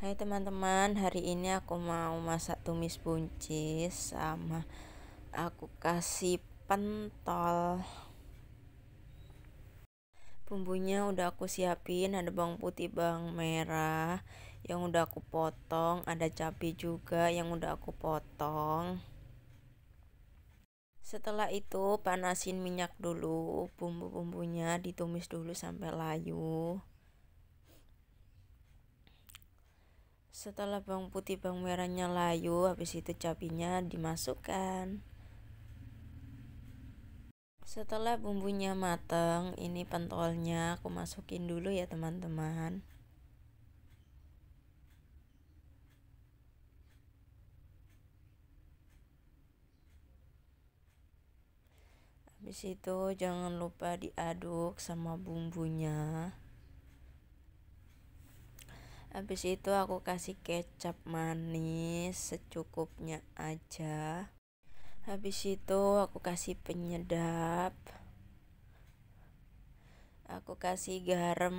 Hai teman-teman, hari ini aku mau masak tumis buncis sama aku kasih pentol. Bumbunya udah aku siapin, ada bawang putih, bawang merah yang udah aku potong, ada cabai juga yang udah aku potong. Setelah itu panasin minyak dulu, bumbu-bumbunya ditumis dulu sampai layu. Setelah bawang putih bawang merahnya layu, habis itu cabenya dimasukkan. Setelah bumbunya mateng, ini pentolnya aku masukin dulu ya teman-teman. Habis itu jangan lupa diaduk sama bumbunya habis itu aku kasih kecap manis secukupnya aja habis itu aku kasih penyedap aku kasih garam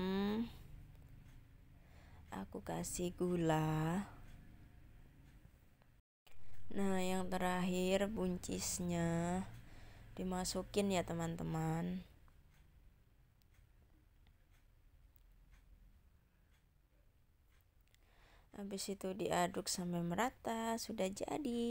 aku kasih gula nah yang terakhir buncisnya dimasukin ya teman-teman habis itu diaduk sampai merata sudah jadi